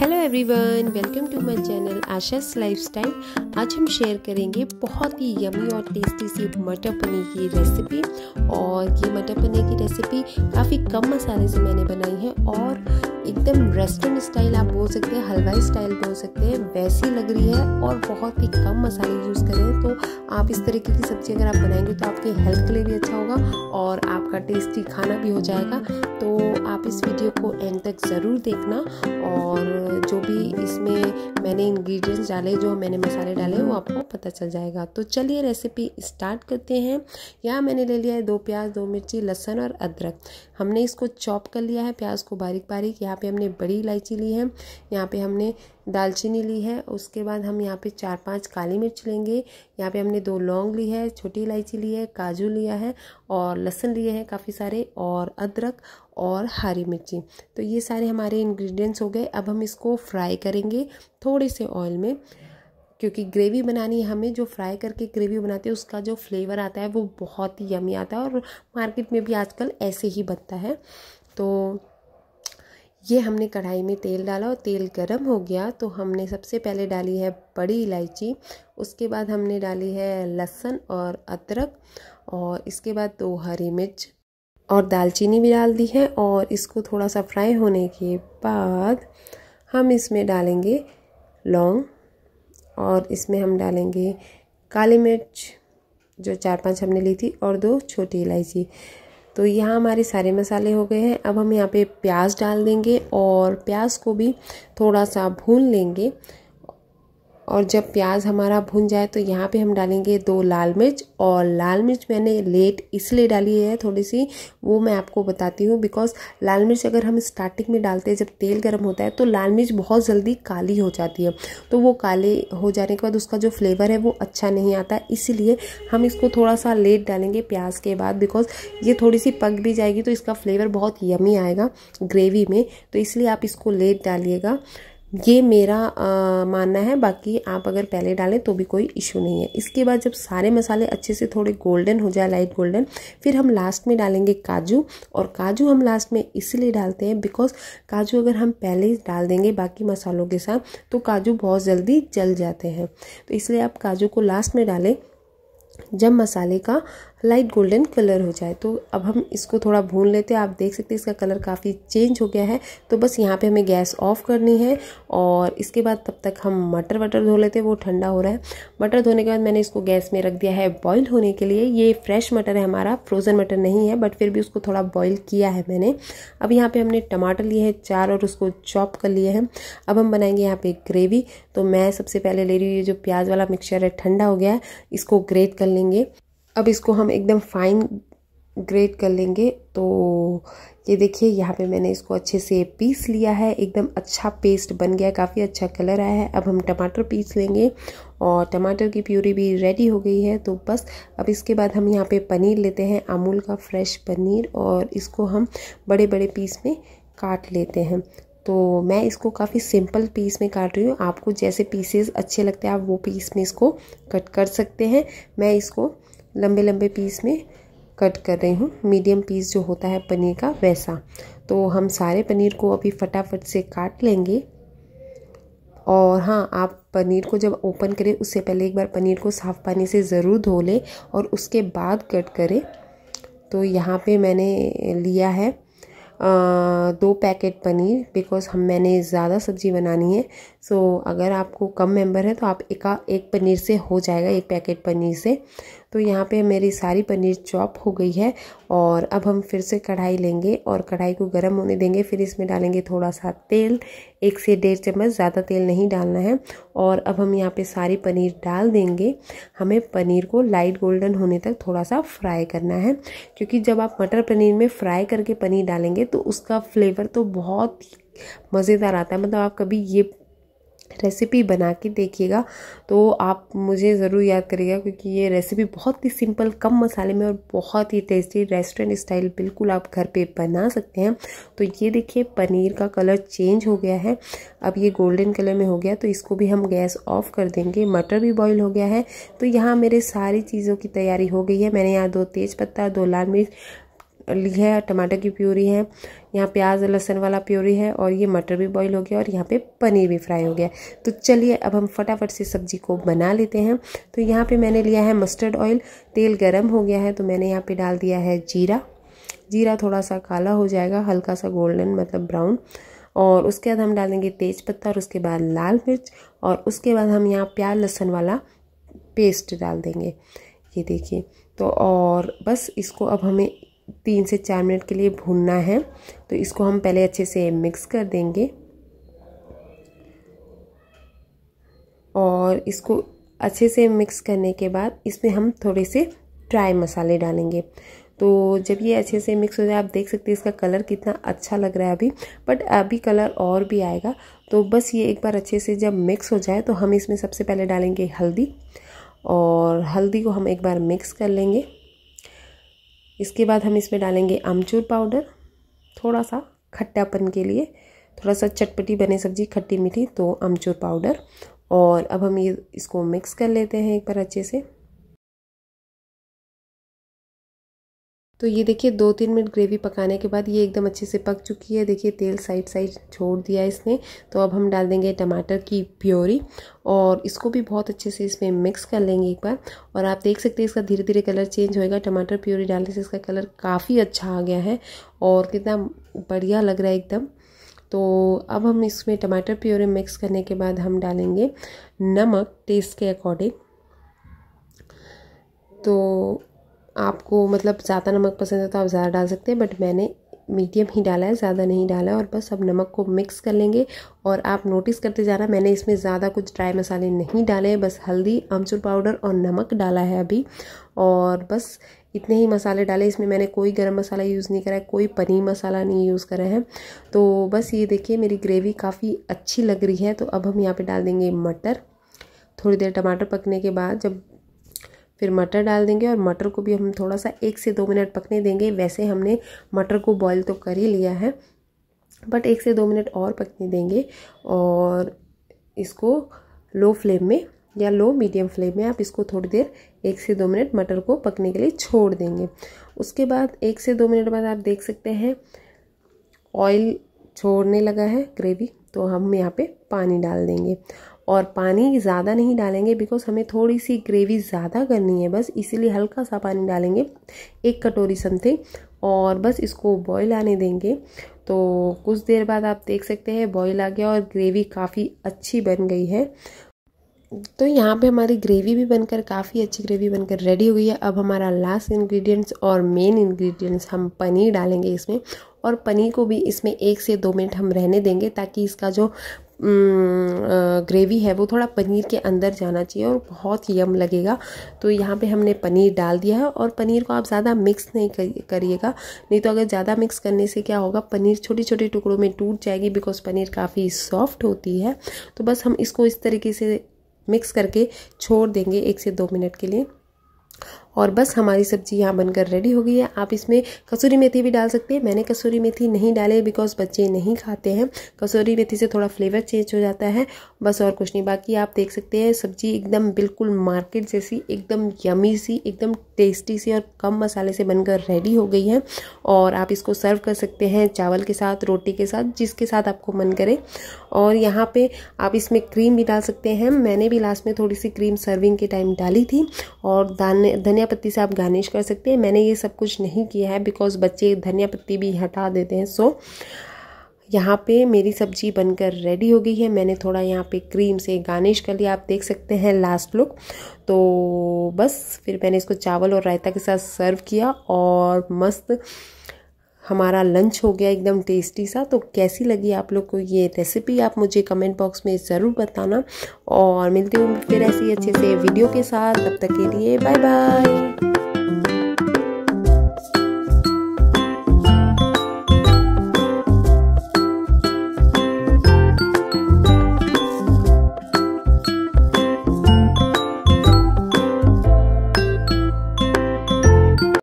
hello everyone welcome to my channel Asha's lifestyle आज हम share करेंगे बहुत ही यमी और टेस्टी सी मटर पनीर की रेसिपी और ये मटर पनीर की रेसिपी काफ़ी कम मसाले से मैंने बनाई है और एकदम रेस्टोरेंट स्टाइल आप बोल सकते हैं हलवाई स्टाइल बोल सकते हैं वैसी लग रही है और बहुत ही कम मसाले यूज़ करें तो आप इस तरीके की सब्ज़ी अगर आप बनाएंगे तो आपके हेल्थ के लिए भी अच्छा होगा और आपका टेस्टी खाना भी हो जाएगा तो आप इस वीडियो को एंड तक ज़रूर देखना और जो भी इसमें मैंने इंग्रेडिएंट्स डाले जो मैंने मसाले डाले वो आपको पता चल जाएगा तो चलिए रेसिपी स्टार्ट करते हैं यहाँ मैंने ले लिया है दो प्याज दो मिर्ची लहसन और अदरक हमने इसको चॉप कर लिया है प्याज को बारीक बारीक यहाँ पे हमने बड़ी इलायची ली है यहाँ पे हमने दालचीनी ली है उसके बाद हम यहाँ पे चार पांच काली मिर्च लेंगे यहाँ पे हमने दो लौंग ली है छोटी इलायची ली है काजू लिया है और लहसुन लिए हैं काफ़ी सारे और अदरक और हरी मिर्ची तो ये सारे हमारे इंग्रेडिएंट्स हो गए अब हम इसको फ्राई करेंगे थोड़े से ऑयल में क्योंकि ग्रेवी बनानी है हमें जो फ्राई करके ग्रेवी बनाते हैं उसका जो फ्लेवर आता है वो बहुत ही यमी आता है और मार्केट में भी आजकल ऐसे ही बनता है तो ये हमने कढ़ाई में तेल डाला और तेल गरम हो गया तो हमने सबसे पहले डाली है बड़ी इलायची उसके बाद हमने डाली है लहसुन और अदरक और इसके बाद दो हरी मिर्च और दालचीनी भी डाल दी है और इसको थोड़ा सा फ्राई होने के बाद हम इसमें डालेंगे लौंग और इसमें हम डालेंगे काली मिर्च जो चार पांच हमने ली थी और दो छोटी इलायची तो यहाँ हमारे सारे मसाले हो गए हैं अब हम यहाँ पे प्याज डाल देंगे और प्याज को भी थोड़ा सा भून लेंगे और जब प्याज हमारा भुन जाए तो यहाँ पे हम डालेंगे दो लाल मिर्च और लाल मिर्च मैंने लेट इसलिए डाली है थोड़ी सी वो मैं आपको बताती हूँ बिकॉज लाल मिर्च अगर हम स्टार्टिंग में डालते हैं जब तेल गर्म होता है तो लाल मिर्च बहुत जल्दी काली हो जाती है तो वो काले हो जाने के बाद उसका जो फ्लेवर है वो अच्छा नहीं आता इसीलिए हम इसको थोड़ा सा लेट डालेंगे प्याज के बाद बिकॉज ये थोड़ी सी पक भी जाएगी तो इसका फ्लेवर बहुत यमी आएगा ग्रेवी में तो इसलिए आप इसको लेट डालिएगा ये मेरा आ, मानना है बाकी आप अगर पहले डालें तो भी कोई इशू नहीं है इसके बाद जब सारे मसाले अच्छे से थोड़े गोल्डन हो जाए लाइट गोल्डन फिर हम लास्ट में डालेंगे काजू और काजू हम लास्ट में इसलिए डालते हैं बिकॉज काजू अगर हम पहले ही डाल देंगे बाकी मसालों के साथ तो काजू बहुत जल्दी जल जाते हैं तो इसलिए आप काजू को लास्ट में डालें जब मसाले का लाइट गोल्डन कलर हो जाए तो अब हम इसको थोड़ा भून लेते हैं आप देख सकते हैं इसका कलर काफ़ी चेंज हो गया है तो बस यहाँ पे हमें गैस ऑफ करनी है और इसके बाद तब तक हम मटर वटर धो लेते हैं वो ठंडा हो रहा है मटर धोने के बाद मैंने इसको गैस में रख दिया है बॉयल होने के लिए ये फ्रेश मटर है हमारा फ्रोज़न मटर नहीं है बट फिर भी उसको थोड़ा बॉयल किया है मैंने अब यहाँ पर हमने टमाटर लिए हैं चार और उसको चॉप कर लिए हैं अब हम बनाएंगे यहाँ पर ग्रेवी तो मैं सबसे पहले ले रही हूँ ये जो प्याज वाला मिक्सचर है ठंडा हो गया है इसको ग्रेट कर लेंगे अब इसको हम एकदम फाइन ग्रेट कर लेंगे तो ये देखिए यहाँ पे मैंने इसको अच्छे से पीस लिया है एकदम अच्छा पेस्ट बन गया काफ़ी अच्छा कलर आया है अब हम टमाटर पीस लेंगे और टमाटर की प्यूरी भी रेडी हो गई है तो बस अब इसके बाद हम यहाँ पे पनीर लेते हैं अमूल का फ्रेश पनीर और इसको हम बड़े बड़े पीस में काट लेते हैं तो मैं इसको काफ़ी सिंपल पीस में काट रही हूँ आपको जैसे पीसेस अच्छे लगते हैं आप वो पीस में इसको कट कर सकते हैं मैं इसको लंबे लंबे पीस में कट कर रही हूँ मीडियम पीस जो होता है पनीर का वैसा तो हम सारे पनीर को अभी फटाफट से काट लेंगे और हाँ आप पनीर को जब ओपन करें उससे पहले एक बार पनीर को साफ़ पानी से ज़रूर धो लें और उसके बाद कट करें तो यहाँ पे मैंने लिया है आ, दो पैकेट पनीर बिकॉज़ हम मैंने ज़्यादा सब्ज़ी बनानी है सो अगर आपको कम मेंबर है तो आप एक, एक पनीर से हो जाएगा एक पैकेट पनीर से तो यहाँ पे मेरी सारी पनीर चॉप हो गई है और अब हम फिर से कढ़ाई लेंगे और कढ़ाई को गर्म होने देंगे फिर इसमें डालेंगे थोड़ा सा तेल एक से डेढ़ चम्मच ज़्यादा तेल नहीं डालना है और अब हम यहाँ पे सारी पनीर डाल देंगे हमें पनीर को लाइट गोल्डन होने तक थोड़ा सा फ्राई करना है क्योंकि जब आप मटर पनीर में फ्राई करके पनीर डालेंगे तो उसका फ्लेवर तो बहुत मज़ेदार आता है मतलब आप कभी ये रेसिपी बना के देखिएगा तो आप मुझे ज़रूर याद करिएगा क्योंकि ये रेसिपी बहुत ही सिंपल कम मसाले में और बहुत ही टेस्टी रेस्टोरेंट स्टाइल बिल्कुल आप घर पे बना सकते हैं तो ये देखिए पनीर का कलर चेंज हो गया है अब ये गोल्डन कलर में हो गया तो इसको भी हम गैस ऑफ कर देंगे मटर भी बॉयल हो गया है तो यहाँ मेरे सारी चीज़ों की तैयारी हो गई है मैंने यहाँ दो तेज़पत्ता दो लाल मिर्च ली है टमाटर की प्यूरी है यहाँ प्याज लहसन वाला प्यूरी है और ये मटर भी बॉईल हो गया और यहाँ पे पनीर भी फ्राई हो गया तो चलिए अब हम फटाफट से सब्जी को बना लेते हैं तो यहाँ पे मैंने लिया है मस्टर्ड ऑयल तेल गर्म हो गया है तो मैंने यहाँ पे डाल दिया है जीरा जीरा थोड़ा सा काला हो जाएगा हल्का सा गोल्डन मतलब ब्राउन और उसके बाद हम डालेंगे तेज पत्ता और उसके बाद लाल मिर्च और उसके बाद हम यहाँ प्याज लहसन वाला पेस्ट डाल देंगे ये देखिए तो और बस इसको अब हमें तीन से चार मिनट के लिए भूनना है तो इसको हम पहले अच्छे से मिक्स कर देंगे और इसको अच्छे से मिक्स करने के बाद इसमें हम थोड़े से ड्राई मसाले डालेंगे तो जब ये अच्छे से मिक्स हो जाए आप देख सकते हैं इसका कलर कितना अच्छा लग रहा है अभी बट अभी कलर और भी आएगा तो बस ये एक बार अच्छे से जब मिक्स हो जाए तो हम इसमें सबसे पहले डालेंगे हल्दी और हल्दी को हम एक बार मिक्स कर लेंगे इसके बाद हम इसमें डालेंगे आमचूर पाउडर थोड़ा सा खट्टापन के लिए थोड़ा सा चटपटी बने सब्जी खट्टी मीठी तो आमचूर पाउडर और अब हम ये इसको मिक्स कर लेते हैं एक बार अच्छे से तो ये देखिए दो तीन मिनट ग्रेवी पकाने के बाद ये एकदम अच्छे से पक चुकी है देखिए तेल साइड साइड छोड़ दिया इसने तो अब हम डाल देंगे टमाटर की प्योरी और इसको भी बहुत अच्छे से इसमें मिक्स कर लेंगे एक बार और आप देख सकते हैं इसका धीरे धीरे कलर चेंज होएगा टमाटर प्योरी डालने से इसका कलर काफ़ी अच्छा आ गया है और कितना बढ़िया लग रहा है एकदम तो अब हम इसमें टमाटर प्योरी मिक्स करने के बाद हम डालेंगे नमक टेस्ट के अकॉर्डिंग तो आपको मतलब ज़्यादा नमक पसंद है तो आप ज़्यादा डाल सकते हैं बट मैंने मीडियम ही डाला है ज़्यादा नहीं डाला है और बस अब नमक को मिक्स कर लेंगे और आप नोटिस करते जाना मैंने इसमें ज़्यादा कुछ ड्राई मसाले नहीं डाले हैं बस हल्दी अमचूर पाउडर और नमक डाला है अभी और बस इतने ही मसाले डाले इसमें मैंने कोई गरम मसाला यूज़ नहीं करा है कोई पनीर मसाला नहीं यूज़ करा है तो बस ये देखिए मेरी ग्रेवी काफ़ी अच्छी लग रही है तो अब हम यहाँ पर डाल देंगे मटर थोड़ी देर टमाटर पकने के बाद जब फिर मटर डाल देंगे और मटर को भी हम थोड़ा सा एक से दो मिनट पकने देंगे वैसे हमने मटर को बॉईल तो कर ही लिया है बट एक से दो मिनट और पकने देंगे और इसको लो फ्लेम में या लो मीडियम फ्लेम में आप इसको थोड़ी देर एक से दो मिनट मटर को पकने के लिए छोड़ देंगे उसके बाद एक से दो मिनट बाद आप देख सकते हैं ऑयल छोड़ने लगा है ग्रेवी तो हम यहाँ पे पानी डाल देंगे और पानी ज़्यादा नहीं डालेंगे बिकॉज हमें थोड़ी सी ग्रेवी ज़्यादा करनी है बस इसीलिए हल्का सा पानी डालेंगे एक कटोरी समथिंग और बस इसको बॉईल आने देंगे तो कुछ देर बाद आप देख सकते हैं बॉईल आ गया और ग्रेवी काफ़ी अच्छी बन गई है तो यहाँ पे हमारी ग्रेवी भी बनकर काफ़ी अच्छी ग्रेवी बनकर रेडी हुई है अब हमारा लास्ट इंग्रेडिएंट्स और मेन इंग्रेडिएंट्स हम पनीर डालेंगे इसमें और पनीर को भी इसमें एक से दो मिनट हम रहने देंगे ताकि इसका जो ग्रेवी है वो थोड़ा पनीर के अंदर जाना चाहिए और बहुत यम लगेगा तो यहाँ पे हमने पनीर डाल दिया है और पनीर को आप ज़्यादा मिक्स नहीं करिएगा नहीं तो अगर ज़्यादा मिक्स करने से क्या होगा पनीर छोटे छोटे टुकड़ों में टूट जाएगी बिकॉज पनीर काफ़ी सॉफ्ट होती है तो बस हम इसको इस तरीके से मिक्स करके छोड़ देंगे एक से दो मिनट के लिए और बस हमारी सब्जी यहाँ बनकर रेडी हो गई है आप इसमें कसूरी मेथी भी डाल सकते हैं मैंने कसूरी मेथी नहीं डाले बिकॉज बच्चे नहीं खाते हैं कसूरी मेथी से थोड़ा फ्लेवर चेंज हो जाता है बस और कुछ नहीं बाकी आप देख सकते हैं सब्जी एकदम बिल्कुल मार्केट जैसी एकदम यमी सी एकदम टेस्टी सी और कम मसाले से बनकर रेडी हो गई है और आप इसको सर्व कर सकते हैं चावल के साथ रोटी के साथ जिसके साथ आपको मन करे और यहाँ पर आप इसमें क्रीम भी डाल सकते हैं मैंने भी लास्ट में थोड़ी सी क्रीम सर्विंग के टाइम डाली थी और दाने धनिया पत्ती से आप गार्निश कर सकते हैं मैंने ये सब कुछ नहीं किया है बिकॉज बच्चे धनिया पत्ती भी हटा देते हैं सो यहाँ पे मेरी सब्जी बनकर रेडी हो गई है मैंने थोड़ा यहाँ पे क्रीम से गार्निश कर लिया आप देख सकते हैं लास्ट लुक तो बस फिर मैंने इसको चावल और रायता के साथ सर्व किया और मस्त हमारा लंच हो गया एकदम टेस्टी सा तो कैसी लगी आप लोग को ये रेसिपी आप मुझे कमेंट बॉक्स में ज़रूर बताना और मिलती हूँ फिर ऐसी अच्छे से वीडियो के साथ तब तक के लिए बाय बाय